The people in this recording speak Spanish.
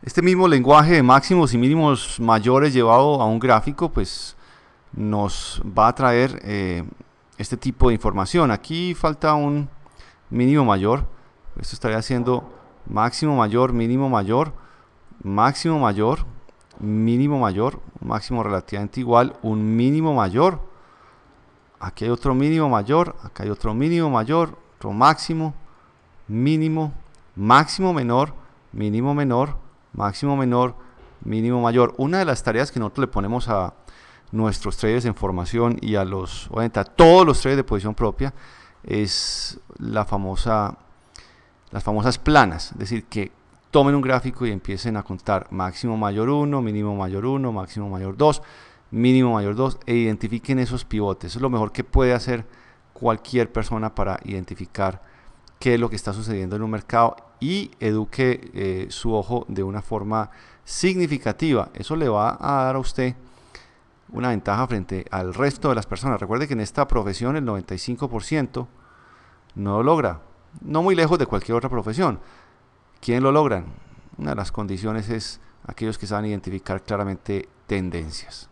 Este mismo lenguaje de máximos y mínimos mayores llevado a un gráfico, pues nos va a traer eh, este tipo de información. Aquí falta un mínimo mayor. Esto estaría siendo máximo mayor, mínimo mayor, máximo mayor, mínimo mayor, máximo relativamente igual, un mínimo mayor. Aquí hay otro mínimo mayor, acá hay otro mínimo mayor, otro máximo, mínimo, máximo menor, mínimo menor máximo menor, mínimo mayor. Una de las tareas que nosotros le ponemos a nuestros traders en formación y a los, a todos los traders de posición propia, es la famosa, las famosas planas, es decir, que tomen un gráfico y empiecen a contar máximo mayor 1, mínimo mayor 1, máximo mayor 2, mínimo mayor 2 e identifiquen esos pivotes. es lo mejor que puede hacer cualquier persona para identificar qué es lo que está sucediendo en un mercado y eduque eh, su ojo de una forma significativa. Eso le va a dar a usted una ventaja frente al resto de las personas. Recuerde que en esta profesión el 95% no lo logra, no muy lejos de cualquier otra profesión. ¿Quién lo logran? Una de las condiciones es aquellos que saben identificar claramente tendencias.